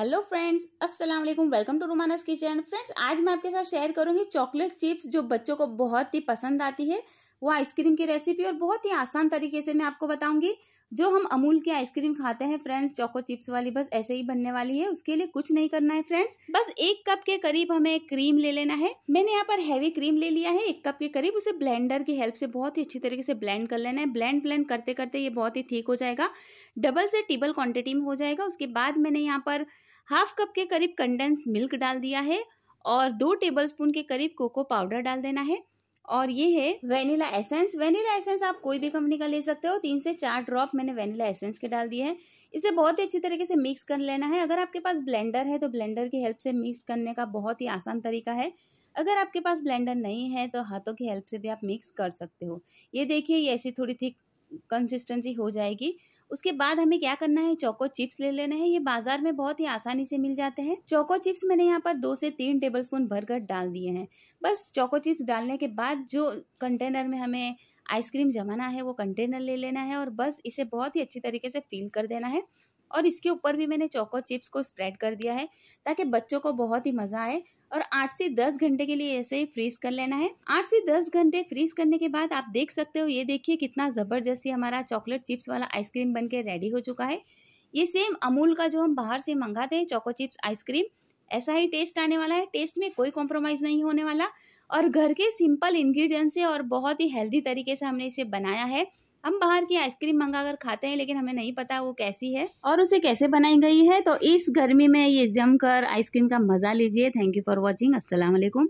hello friends अस्सलाम वालेकुम welcome to Romana's kitchen friends आज मैं आपके साथ शेयर करूंगी चॉकलेट चिप्स जो बच्चों को बहुत ही पसंद आती है वो आइसक्रीम की रेसिपी और बहुत ही आसान तरीके से मैं आपको बताऊंगी जो हम अमूल की आइसक्रीम खाते हैं फ्रेंड्स चॉको चिप्स वाली बस ऐसे ही बनने वाली है उसके लिए कुछ नहीं करना है फ्रेंड्स बस एक कप के करीब हमें क्रीम ले लेना है मैंने यहाँ पर हैवी क्रीम ले लिया है एक कप के करीब उसे ब्लेंडर की हेल्प से बहुत ही अच्छी तरीके से ब्लेंड कर लेना है ब्लेंड ब्लेंड करते करते ये बहुत ही ठीक हो जाएगा डबल से टिबल क्वान्टिटी में हो जाएगा उसके बाद मैंने यहाँ पर हाफ कप के करीब कंडेंस मिल्क डाल दिया है और दो टेबलस्पून के करीब कोको पाउडर डाल देना है और ये है वेनिला एसेंस वेनिला एसेंस आप कोई भी कंपनी का ले सकते हो तीन से चार ड्रॉप मैंने वेनिला एसेंस के डाल दिए हैं इसे बहुत ही अच्छी तरीके से मिक्स कर लेना है अगर आपके पास ब्लेंडर है तो ब्लेंडर की हेल्प से मिक्स करने का बहुत ही आसान तरीका है अगर आपके पास ब्लेंडर नहीं है तो हाथों की हेल्प से भी आप मिक्स कर सकते हो ये देखिए ये ऐसी थोड़ी थी कंसिस्टेंसी हो जाएगी उसके बाद हमें क्या करना है चौको चिप्स ले लेना है ये बाजार में बहुत ही आसानी से मिल जाते हैं चौको चिप्स मैंने यहाँ पर दो से तीन टेबल स्पून भरकर डाल दिए हैं बस चौको चिप्स डालने के बाद जो कंटेनर में हमें आइसक्रीम जमाना है वो कंटेनर ले लेना है और बस इसे बहुत ही अच्छी तरीके से फील कर देना है और इसके ऊपर भी मैंने चौको चिप्स को स्प्रेड कर दिया है ताकि बच्चों को बहुत ही मज़ा आए और आठ से दस घंटे के लिए ऐसे ही फ्रीज कर लेना है आठ से दस घंटे फ्रीज करने के बाद आप देख सकते हो ये देखिए कितना ज़बरदस्त हमारा चॉकलेट चिप्स वाला आइसक्रीम बन के रेडी हो चुका है ये सेम अमूल का जो हम बाहर से मंगाते हैं चोको चिप्स आइसक्रीम ऐसा ही टेस्ट आने वाला है टेस्ट में कोई कॉम्प्रोमाइज़ नहीं होने वाला और घर के सिंपल इन्ग्रीडियंट से और बहुत ही हेल्दी तरीके से हमने इसे बनाया है हम बाहर की आइसक्रीम मंगा कर खाते हैं लेकिन हमें नहीं पता वो कैसी है और उसे कैसे बनाई गई है तो इस गर्मी में ये जमकर आइसक्रीम का मजा लीजिए थैंक यू फॉर वॉचिंग असलामेकुम